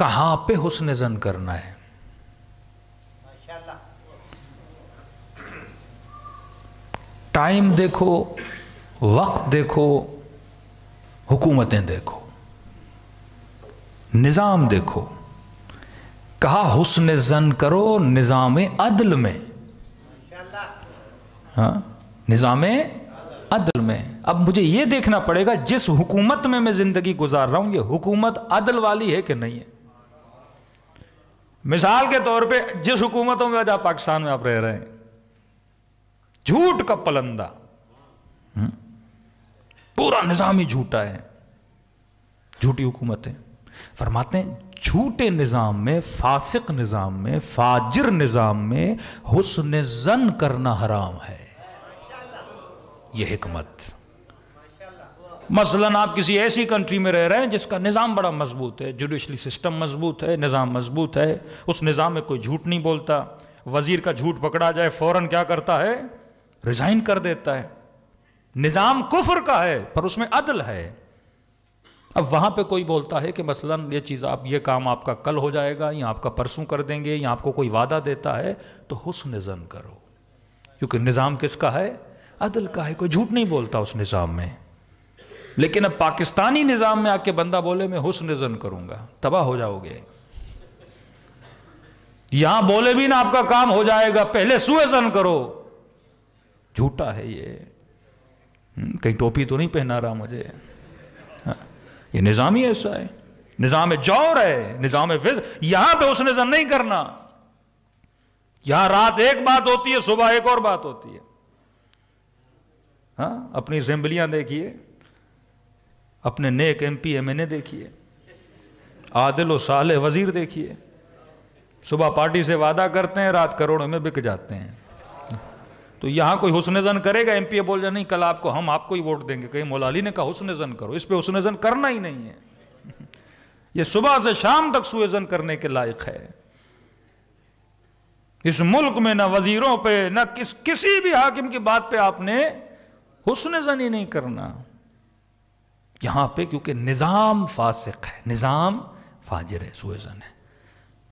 कहां पे हुसन जन करना है टाइम देखो वक्त देखो हुकूमतें देखो निज़ाम देखो कहा हुसन जन करो निज़ाम अदल में हाँ, निज़ाम अदल में अब मुझे यह देखना पड़ेगा जिस हुकूमत में मैं ज़िंदगी गुजार रहा हूं यह हुकूमत अदल वाली है कि नहीं है मिसाल के तौर पे जिस हुकूमतों में आज आप पाकिस्तान में आप रह रहे हैं झूठ का पलंदा हम्म, पूरा निज़ाम ही झूठा है झूठी हुकूमत है फरमाते हैं झूठे निज़ाम में फासिक निज़ाम में फाजिर निज़ाम में हुसन जन करना हराम है यह हमत मसलन आप किसी ऐसी कंट्री में रह रहे हैं जिसका निज़ाम बड़ा मजबूत है जुडिशली सिस्टम मजबूत है निज़ाम मजबूत है उस निज़ाम में कोई झूठ नहीं बोलता वज़ीर का झूठ पकड़ा जाए फ़ौरन क्या करता है रिज़ाइन कर देता है निज़ाम कुफर का है पर उसमें अदल है अब वहां पे कोई बोलता है कि मसलन ये चीज़ आप ये काम आपका कल हो जाएगा या आपका परसों कर देंगे या आपको कोई वादा देता है तो हुसन जन करो क्योंकि निज़ाम किसका है अदल का है कोई झूठ नहीं बोलता उस निज़ाम में लेकिन अब पाकिस्तानी निज़ाम में आके बंदा बोले मैं हुसन जन करूंगा तबाह हो जाओगे यहां बोले भी ना आपका काम हो जाएगा पहले सुएजन करो झूठा है ये हम्म, कहीं टोपी तो नहीं पहना रहा मुझे हाँ। ये निज़ाम ही ऐसा है निज़ाम जौर है निज़ाम फिर यहां पे उसने जन नहीं करना यहां रात एक बात होती है सुबह एक और बात होती है हाँ अपनी असेंबलियां देखिए अपने नेक M P M L A देखिए आदिल साल वजीर देखिए सुबह पार्टी से वादा करते हैं रात करोड़ों में बिक जाते हैं तो यहाँ कोई हुसन जन करेगा एम पी बोल जाए नहीं कल आपको हम आपको ही वोट देंगे कहीं मोलाली ने कहा हुसन जन करो इस पर हुसन जन करना ही नहीं है ये सुबह से शाम तक सुजन करने के लायक है इस मुल्क में ना वजीरों पे ना किस किसी भी हाकिम की बात पे आपने हुसन जन ही नहीं करना यहाँ पे क्योंकि निज़ाम फासिक है निज़ाम फाजिर है सुएसन है